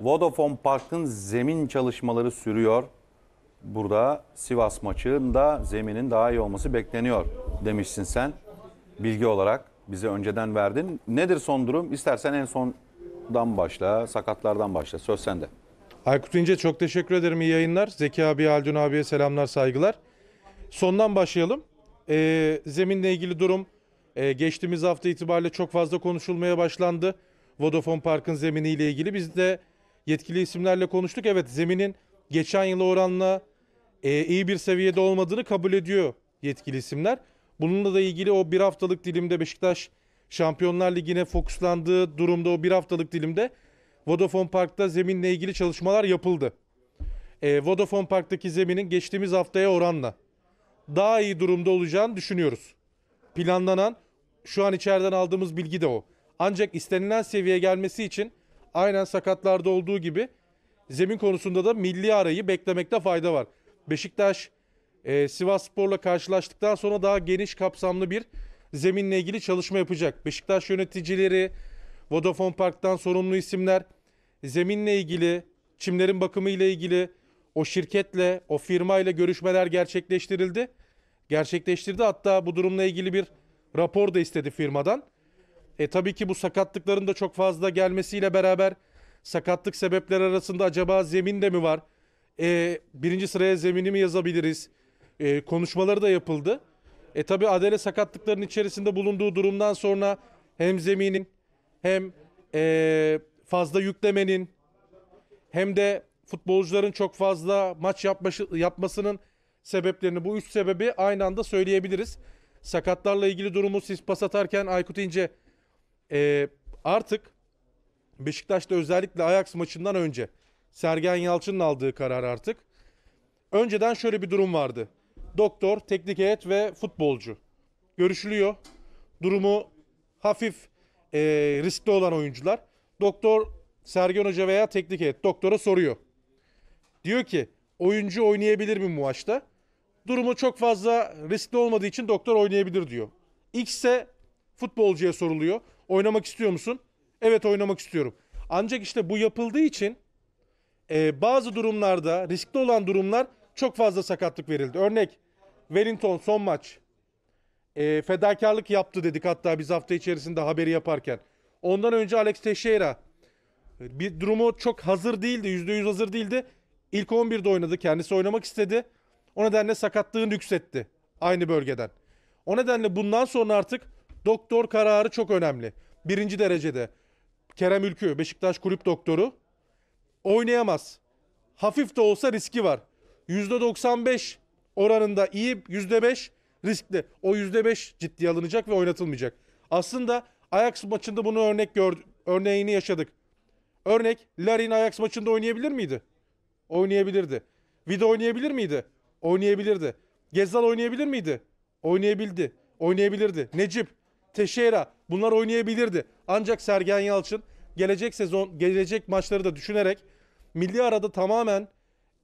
Vodafone Park'ın zemin çalışmaları sürüyor. Burada Sivas maçında zeminin daha iyi olması bekleniyor demişsin sen. Bilgi olarak bize önceden verdin. Nedir son durum? İstersen en sondan başla, sakatlardan başla. Söz sende. Aykut İnce çok teşekkür ederim. İyi yayınlar. Zeki abi, Aldun abiye selamlar, saygılar. Sondan başlayalım. Ee, zeminle ilgili durum e, geçtiğimiz hafta itibariyle çok fazla konuşulmaya başlandı. Vodafone Park'ın zeminiyle ilgili biz de yetkili isimlerle konuştuk. Evet zeminin geçen yıla oranla e, iyi bir seviyede olmadığını kabul ediyor yetkili isimler. Bununla da ilgili o bir haftalık dilimde Beşiktaş Şampiyonlar Ligi'ne fokuslandığı durumda o bir haftalık dilimde Vodafone Park'ta zeminle ilgili çalışmalar yapıldı. E, Vodafone Park'taki zeminin geçtiğimiz haftaya oranla daha iyi durumda olacağını düşünüyoruz. Planlanan şu an içeriden aldığımız bilgi de o. Ancak istenilen seviyeye gelmesi için aynen sakatlarda olduğu gibi zemin konusunda da milli arayı beklemekte fayda var. Beşiktaş e, Sivas Spor'la karşılaştıktan sonra daha geniş kapsamlı bir zeminle ilgili çalışma yapacak. Beşiktaş yöneticileri, Vodafone Park'tan sorumlu isimler zeminle ilgili, çimlerin bakımı ile ilgili o şirketle, o firma ile görüşmeler gerçekleştirildi. Gerçekleştirdi hatta bu durumla ilgili bir rapor da istedi firmadan. E tabii ki bu sakatlıkların da çok fazla gelmesiyle beraber sakatlık sebepleri arasında acaba zemin de mi var? E, birinci sıraya zemini mi yazabiliriz? E, konuşmaları da yapıldı. E tabii Adele sakatlıkların içerisinde bulunduğu durumdan sonra hem zeminin hem e, fazla yüklemenin hem de futbolcuların çok fazla maç yapması, yapmasının sebeplerini bu üç sebebi aynı anda söyleyebiliriz. Sakatlarla ilgili durumu siz pas atarken Aykut İnce e, artık Beşiktaş'ta özellikle Ajax maçından önce Sergen Yalçın'ın aldığı karar artık. Önceden şöyle bir durum vardı. Doktor, teknik heyet ve futbolcu görüşülüyor. Durumu hafif e, riskli olan oyuncular. Doktor Sergen Hoca veya teknik heyet doktora soruyor. Diyor ki oyuncu oynayabilir mi bu maçta? Durumu çok fazla riskli olmadığı için doktor oynayabilir diyor. X ise futbolcuya soruluyor. Oynamak istiyor musun? Evet oynamak istiyorum. Ancak işte bu yapıldığı için e, bazı durumlarda riskli olan durumlar çok fazla sakatlık verildi. Örnek Wellington son maç e, fedakarlık yaptı dedik hatta biz hafta içerisinde haberi yaparken. Ondan önce Alex Teixeira bir durumu çok hazır değildi. %100 hazır değildi. İlk 11'de oynadı. Kendisi oynamak istedi. O nedenle sakatlığını yükseltti. Aynı bölgeden. O nedenle bundan sonra artık Doktor kararı çok önemli. Birinci derecede Kerem Ülkü Beşiktaş kulüp doktoru oynayamaz. Hafif de olsa riski var. %95 oranında iyi, %5 riskli. O %5 ciddiye alınacak ve oynatılmayacak. Aslında Ajax maçında bunu örnek gördük. Örneğini yaşadık. Örnek Larin Ajax maçında oynayabilir miydi? Oynayabilirdi. Vida oynayabilir miydi? Oynayabilirdi. Gezal oynayabilir miydi? Oynayabildi. Oynayabilirdi. Necip Teşera bunlar oynayabilirdi. Ancak Sergen Yalçın gelecek sezon gelecek maçları da düşünerek milli arada tamamen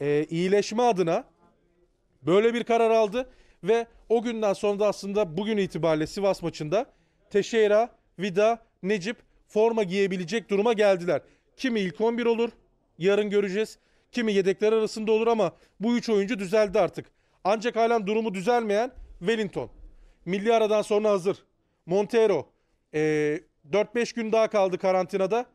e, iyileşme adına böyle bir karar aldı ve o günden sonra da aslında bugün itibariyle Sivas maçında Teşera, Vida, Necip forma giyebilecek duruma geldiler. Kimi ilk 11 olur yarın göreceğiz. Kimi yedekler arasında olur ama bu üç oyuncu düzeldi artık. Ancak halen durumu düzelmeyen Wellington. Milli aradan sonra hazır. Montero e, 4-5 gün daha kaldı karantinada.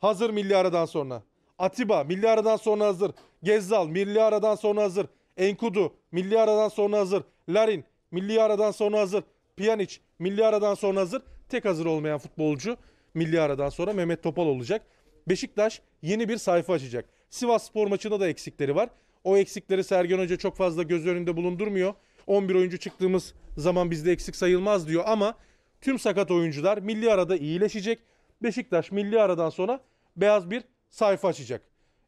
Hazır milli aradan sonra. Atiba milli aradan sonra hazır. Gezzal milli aradan sonra hazır. Enkudu milli aradan sonra hazır. Larin milli aradan sonra hazır. Pjanic milli aradan sonra hazır. Tek hazır olmayan futbolcu milli aradan sonra Mehmet Topal olacak. Beşiktaş yeni bir sayfa açacak. Sivas spor maçında da eksikleri var. O eksikleri Sergen Hoca çok fazla göz önünde bulundurmuyor. 11 oyuncu çıktığımız zaman bizde eksik sayılmaz diyor ama tüm sakat oyuncular milli arada iyileşecek. Beşiktaş milli aradan sonra beyaz bir sayfa açacak.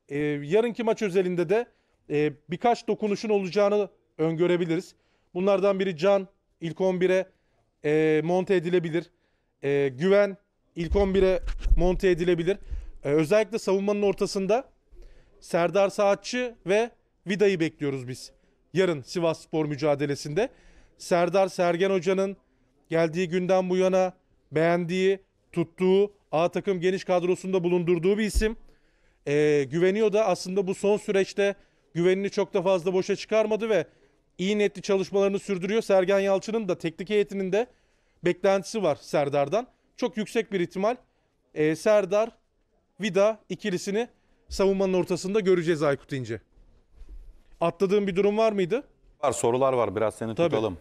Ee, yarınki maç özelinde de e, birkaç dokunuşun olacağını öngörebiliriz. Bunlardan biri Can ilk 11'e e, monte edilebilir. E, güven ilk 11'e monte edilebilir. E, özellikle savunmanın ortasında Serdar Saatçı ve Vida'yı bekliyoruz biz yarın Sivas Spor mücadelesinde. Serdar Sergen Hoca'nın geldiği günden bu yana beğendiği, tuttuğu, A takım geniş kadrosunda bulundurduğu bir isim. Ee, güveniyor da aslında bu son süreçte güvenini çok da fazla boşa çıkarmadı ve iyi netli çalışmalarını sürdürüyor. Sergen Yalçın'ın da teknik heyetinin de beklentisi var Serdar'dan. Çok yüksek bir ihtimal ee, Serdar Vida ikilisini savunmanın ortasında göreceğiz Aykut İnce. Atladığın bir durum var mıydı? Var sorular var biraz seni Tabii. tutalım.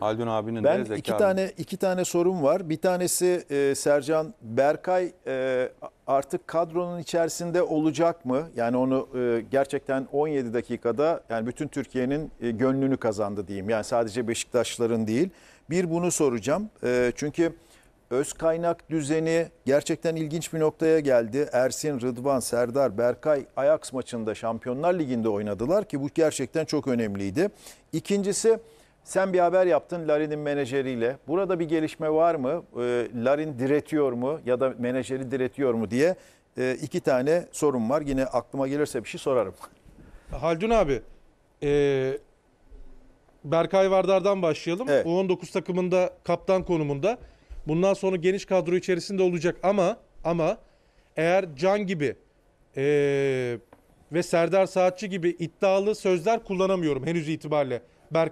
Haldun abinin ben de zeka. iki tane iki tane sorum var. Bir tanesi e, Sercan Berkay e, artık kadronun içerisinde olacak mı? Yani onu e, gerçekten 17 dakikada yani bütün Türkiye'nin e, gönlünü kazandı diyeyim. Yani sadece Beşiktaşların değil. Bir bunu soracağım. E, çünkü öz kaynak düzeni gerçekten ilginç bir noktaya geldi. Ersin, Rıdvan, Serdar, Berkay Ajax maçında Şampiyonlar Ligi'nde oynadılar ki bu gerçekten çok önemliydi. İkincisi sen bir haber yaptın Larin'in menajeriyle. Burada bir gelişme var mı? Ee, Larin diretiyor mu ya da menajeri diretiyor mu diye e, iki tane sorum var. Yine aklıma gelirse bir şey sorarım. Haldun abi, e, Berkay Vardar'dan başlayalım. Evet. U19 takımında kaptan konumunda. Bundan sonra geniş kadro içerisinde olacak ama ama eğer Can gibi e, ve Serdar Saatçı gibi iddialı sözler kullanamıyorum henüz itibariyle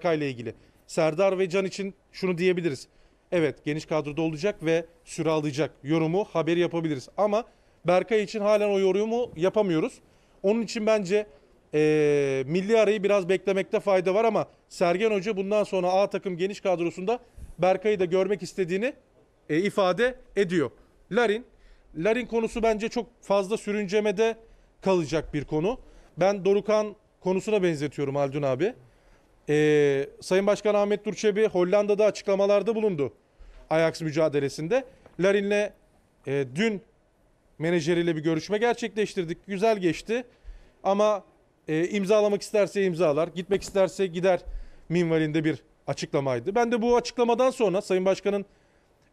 ile ilgili. Serdar ve Can için şunu diyebiliriz. Evet geniş kadroda olacak ve süre alacak yorumu haberi yapabiliriz. Ama Berkay için halen o yorumu yapamıyoruz. Onun için bence e, milli arayı biraz beklemekte fayda var ama Sergen Hoca bundan sonra A takım geniş kadrosunda Berkay'ı da görmek istediğini e, ifade ediyor. Larin, Larin konusu bence çok fazla sürüncemede kalacak bir konu. Ben Dorukan konusuna benzetiyorum Haldun abi. E, Sayın Başkan Ahmet Durçebi Hollanda'da açıklamalarda bulundu Ajax mücadelesinde. Larin'le e, dün menajeriyle bir görüşme gerçekleştirdik. Güzel geçti ama e, imzalamak isterse imzalar, gitmek isterse gider minvalinde bir açıklamaydı. Ben de bu açıklamadan sonra Sayın Başkan'ın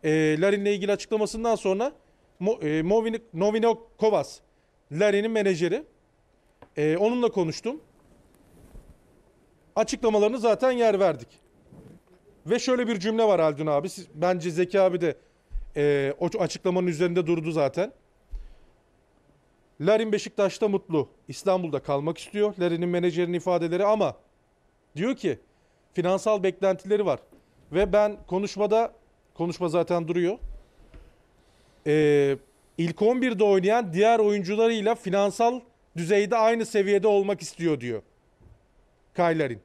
e, Larin'le ilgili açıklamasından sonra Mo, e, Movin, Novino Kovas, Larin'in menajeri. E, onunla konuştum. Açıklamalarını zaten yer verdik. Ve şöyle bir cümle var Haldun abi. Siz, bence Zeki abi de e, o açıklamanın üzerinde durdu zaten. Larin Beşiktaş'ta mutlu. İstanbul'da kalmak istiyor. Larin'in menajerinin ifadeleri ama diyor ki finansal beklentileri var. Ve ben konuşmada Konuşma zaten duruyor. Ee, ilk 11'de oynayan diğer oyuncularıyla finansal düzeyde aynı seviyede olmak istiyor diyor. Kaylerin.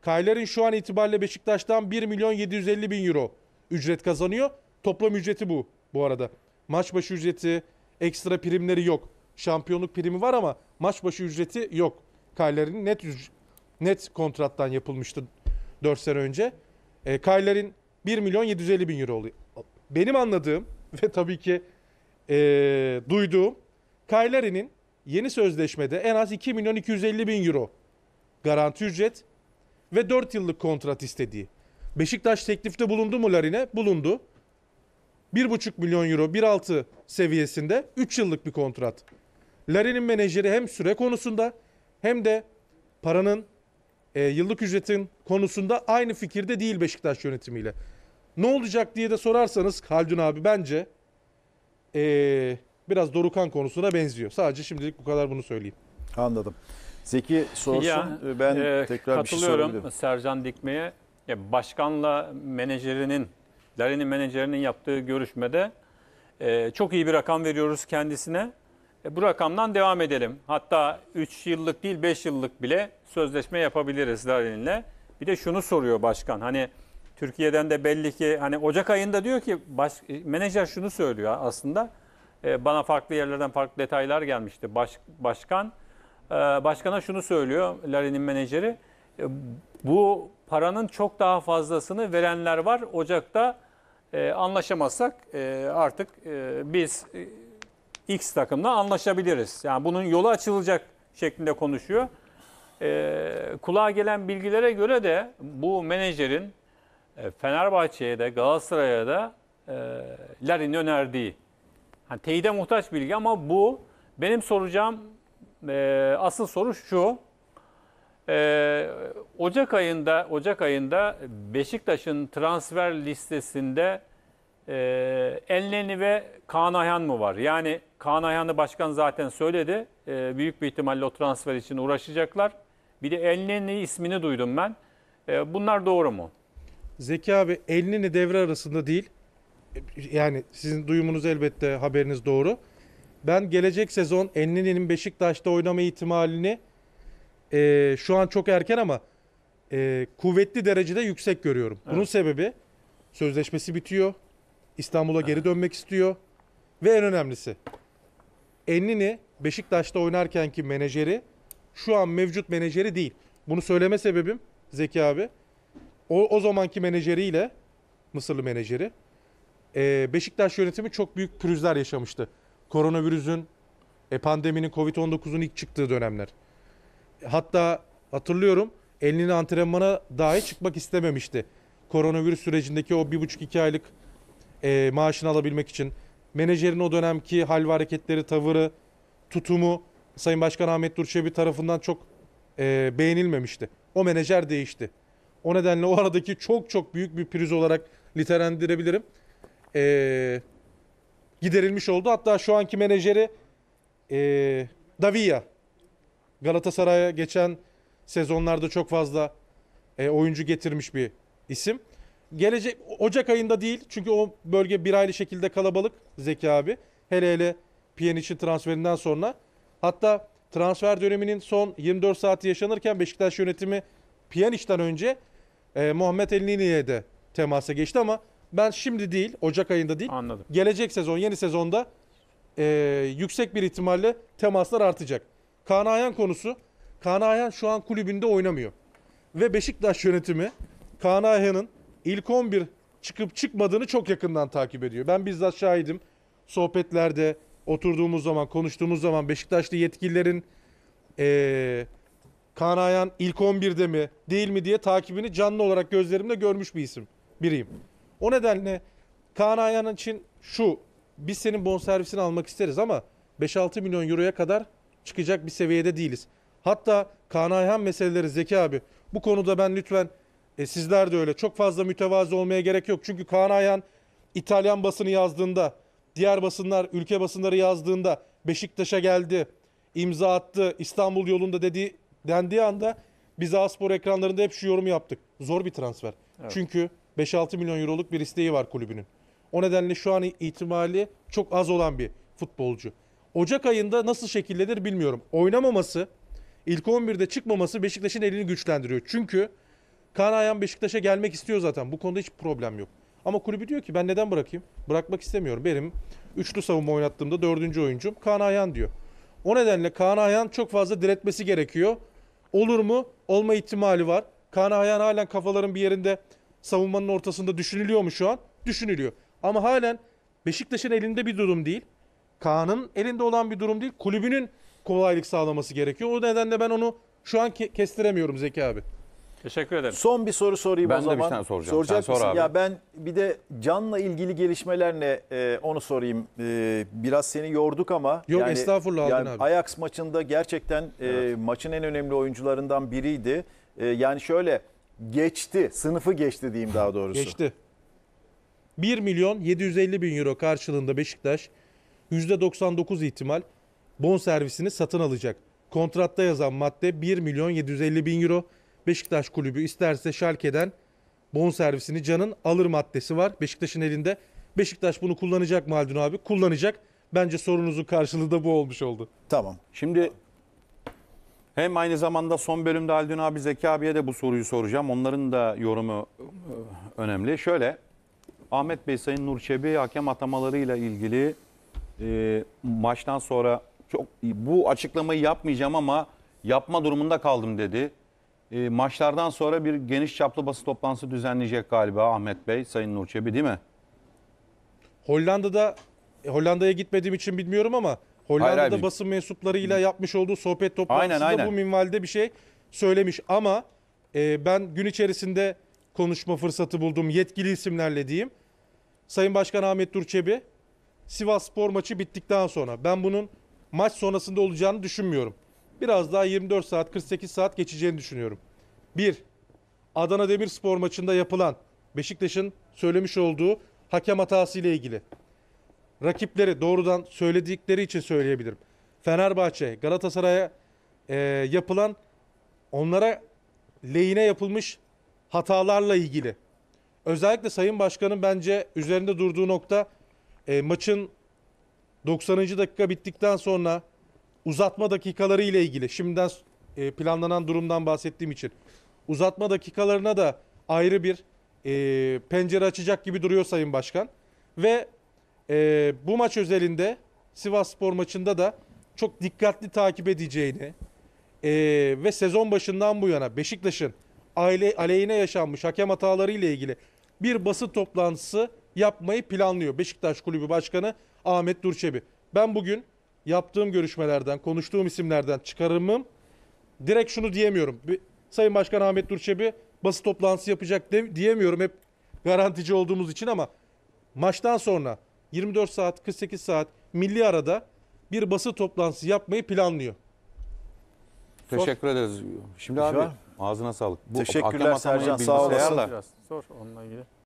Kaylerin şu an itibariyle Beşiktaş'tan 1 milyon 750 bin euro ücret kazanıyor. Toplam ücreti bu bu arada. Maç başı ücreti, ekstra primleri yok. Şampiyonluk primi var ama maç başı ücreti yok. Kaylerin net net kontrattan yapılmıştı 4 sene önce. E, ee, Kaylerin 1 milyon 750 bin euro oluyor. Benim anladığım ve tabii ki ee, duyduğum Kaylari'nin yeni sözleşmede en az 2 milyon 250 bin euro garanti ücret ve 4 yıllık kontrat istediği. Beşiktaş teklifte bulundu mu Larine? Bulundu. 1,5 milyon euro 1.6 seviyesinde 3 yıllık bir kontrat. Larin'in menajeri hem süre konusunda hem de paranın e, yıllık ücretin konusunda aynı fikirde değil Beşiktaş yönetimiyle. Ne olacak diye de sorarsanız Haldun abi bence ee, biraz Dorukan konusuna benziyor. Sadece şimdilik bu kadar bunu söyleyeyim. Anladım. Zeki sorsun ya, ee, ben e, tekrar bir şey sorabilirim. Sercan Dikme'ye. Başkanla menajerinin, Larin'in menajerinin yaptığı görüşmede e, çok iyi bir rakam veriyoruz kendisine. E, bu rakamdan devam edelim. Hatta 3 yıllık değil 5 yıllık bile sözleşme yapabiliriz Larin'le. Bir de şunu soruyor başkan. Hani Türkiye'den de belli ki hani Ocak ayında diyor ki baş, menajer şunu söylüyor aslında. E, bana farklı yerlerden farklı detaylar gelmişti. Baş, başkan e, başkana şunu söylüyor Larin'in menajeri. E, bu paranın çok daha fazlasını verenler var. Ocak'ta e, anlaşamazsak e, artık e, biz e, X takımla anlaşabiliriz. Yani bunun yolu açılacak şeklinde konuşuyor. E, kulağa gelen bilgilere göre de bu menajerin e, Fenerbahçe'ye de Galatasaray'a da e, önerdiği. Hani teyide muhtaç bilgi ama bu benim soracağım e, asıl soru şu. E, Ocak ayında Ocak ayında Beşiktaş'ın transfer listesinde e, ve Kaan Ayhan mı var? Yani Kaan Ayhan'ı başkan zaten söyledi. büyük bir ihtimalle o transfer için uğraşacaklar. Bir de Enleni ismini duydum ben. bunlar doğru mu? Zeki abi elini devre arasında değil. Yani sizin duyumunuz elbette haberiniz doğru. Ben gelecek sezon Elneni'nin Beşiktaş'ta oynama ihtimalini e, şu an çok erken ama e, kuvvetli derecede yüksek görüyorum. Evet. Bunun sebebi sözleşmesi bitiyor. İstanbul'a geri dönmek istiyor. Ve en önemlisi Ennini Beşiktaş'ta oynarkenki menajeri şu an mevcut menajeri değil. Bunu söyleme sebebim Zeki abi o, o zamanki menajeriyle Mısırlı menajeri e, Beşiktaş yönetimi çok büyük pürüzler yaşamıştı. Koronavirüsün, e, pandeminin Covid-19'un ilk çıktığı dönemler. Hatta hatırlıyorum elini antrenmana dahi çıkmak istememişti. Koronavirüs sürecindeki o bir buçuk iki aylık e, maaşını alabilmek için. Menajerin o dönemki hal ve hareketleri, tavırı, tutumu Sayın Başkan Ahmet Durçevi tarafından çok e, beğenilmemişti. O menajer değişti. O nedenle o aradaki çok çok büyük bir priz olarak nitelendirebilirim. Ee, giderilmiş oldu. Hatta şu anki menajeri e, Davia. Galatasaray'a geçen sezonlarda çok fazla e, oyuncu getirmiş bir isim. Gelecek Ocak ayında değil çünkü o bölge bir aylı şekilde kalabalık Zeki abi. Hele hele Pjanic'in transferinden sonra. Hatta transfer döneminin son 24 saati yaşanırken Beşiktaş yönetimi Pjanic'den önce e, Muhammed Elneni'ye de temasa geçti ama ben şimdi değil, Ocak ayında değil. Anladım. Gelecek sezon, yeni sezonda e, yüksek bir ihtimalle temaslar artacak. Kaan Ayhan konusu. Kaan Ayhan şu an kulübünde oynamıyor. Ve Beşiktaş yönetimi Kaan Ayhan'ın ilk 11 çıkıp çıkmadığını çok yakından takip ediyor. Ben bizzat şahidim. Sohbetlerde oturduğumuz zaman, konuştuğumuz zaman Beşiktaşlı yetkililerin e, Kaan Ayhan ilk 11'de mi değil mi diye takibini canlı olarak gözlerimle görmüş bir isim. Biriyim. O nedenle Kaan Ayhan için şu biz senin bonservisini almak isteriz ama 5-6 milyon euroya kadar çıkacak bir seviyede değiliz. Hatta Kaan Ayhan meseleleri Zeki abi bu konuda ben lütfen e, sizler de öyle çok fazla mütevazı olmaya gerek yok. Çünkü Kaan Ayhan İtalyan basını yazdığında diğer basınlar ülke basınları yazdığında Beşiktaş'a geldi imza attı İstanbul yolunda dediği dendiği anda biz Aspor ekranlarında hep şu yorumu yaptık. Zor bir transfer. Evet. Çünkü 5-6 milyon euroluk bir isteği var kulübünün. O nedenle şu an ihtimali çok az olan bir futbolcu. Ocak ayında nasıl şekillenir bilmiyorum. Oynamaması, ilk 11'de çıkmaması Beşiktaş'ın elini güçlendiriyor. Çünkü Kaan Ayhan Beşiktaş'a gelmek istiyor zaten. Bu konuda hiç problem yok. Ama kulübü diyor ki ben neden bırakayım? Bırakmak istemiyorum. Benim üçlü savunma oynattığımda dördüncü oyuncum Kaan Ayhan diyor. O nedenle Kaan Ayhan çok fazla diretmesi gerekiyor. Olur mu? Olma ihtimali var. Kaan Ayhan halen kafaların bir yerinde savunmanın ortasında düşünülüyor mu şu an? Düşünülüyor. Ama halen Beşiktaş'ın elinde bir durum değil. Kaan'ın elinde olan bir durum değil. Kulübünün kolaylık sağlaması gerekiyor. O nedenle ben onu şu an ke- kestiremiyorum Zeki abi. Teşekkür ederim. Son bir soru sorayım ben o zaman. Ben de bir tane soracağım. Soracak Sen mısın? Sor abi. Ya ben bir de Can'la ilgili gelişmeler ne e, onu sorayım. E, biraz seni yorduk ama. Yok yani, estağfurullah yani abi. Ajax maçında gerçekten e, maçın en önemli oyuncularından biriydi. E, yani şöyle geçti, sınıfı geçti diyeyim daha doğrusu. geçti. 1 milyon 750 bin euro karşılığında Beşiktaş %99 ihtimal bon servisini satın alacak. Kontratta yazan madde 1 milyon 750 bin euro. Beşiktaş kulübü isterse Şalke'den bon servisini Can'ın alır maddesi var. Beşiktaş'ın elinde. Beşiktaş bunu kullanacak mı Aldu'n abi? Kullanacak. Bence sorunuzun karşılığı da bu olmuş oldu. Tamam. Şimdi hem aynı zamanda son bölümde Haldun abi Zeki abiye de bu soruyu soracağım. Onların da yorumu e, önemli. Şöyle Ahmet Bey Sayın Nur Çebi hakem atamalarıyla ilgili e, maçtan sonra çok bu açıklamayı yapmayacağım ama yapma durumunda kaldım dedi e, maçlardan sonra bir geniş çaplı basın toplantısı düzenleyecek galiba Ahmet Bey, Sayın Nur değil mi? Hollanda'da e, Hollanda'ya gitmediğim için bilmiyorum ama Hollanda'da Hayır, hayır. basın mensuplarıyla yapmış olduğu sohbet toplantısında Aynen, aynen. bu minvalde bir şey söylemiş ama e, ben gün içerisinde konuşma fırsatı buldum yetkili isimlerle diyeyim. Sayın Başkan Ahmet Durçebi Sivas spor maçı bittikten sonra ben bunun maç sonrasında olacağını düşünmüyorum biraz daha 24 saat 48 saat geçeceğini düşünüyorum. 1. Adana Demirspor maçında yapılan Beşiktaş'ın söylemiş olduğu hakem hatası ile ilgili. Rakipleri doğrudan söyledikleri için söyleyebilirim. Fenerbahçe, Galatasaray'a e, yapılan onlara lehine yapılmış hatalarla ilgili. Özellikle Sayın Başkan'ın bence üzerinde durduğu nokta e, maçın 90. dakika bittikten sonra uzatma dakikaları ile ilgili şimdiden e, planlanan durumdan bahsettiğim için uzatma dakikalarına da ayrı bir e, pencere açacak gibi duruyor Sayın Başkan. Ve e, bu maç özelinde Sivas Spor maçında da çok dikkatli takip edeceğini e, ve sezon başından bu yana Beşiktaş'ın aile aleyhine yaşanmış hakem hataları ile ilgili bir basın toplantısı yapmayı planlıyor Beşiktaş Kulübü Başkanı Ahmet Durçebi. Ben bugün yaptığım görüşmelerden, konuştuğum isimlerden çıkarımım direkt şunu diyemiyorum. Bir, Sayın Başkan Ahmet Durçebi basın toplantısı yapacak de, diyemiyorum hep garantici olduğumuz için ama maçtan sonra 24 saat 48 saat milli arada bir basın toplantısı yapmayı planlıyor. Teşekkür ederiz. Şimdi abi ağzına sağlık. Bu Teşekkürler Sercan sağ olasın. Sor onunla ilgili.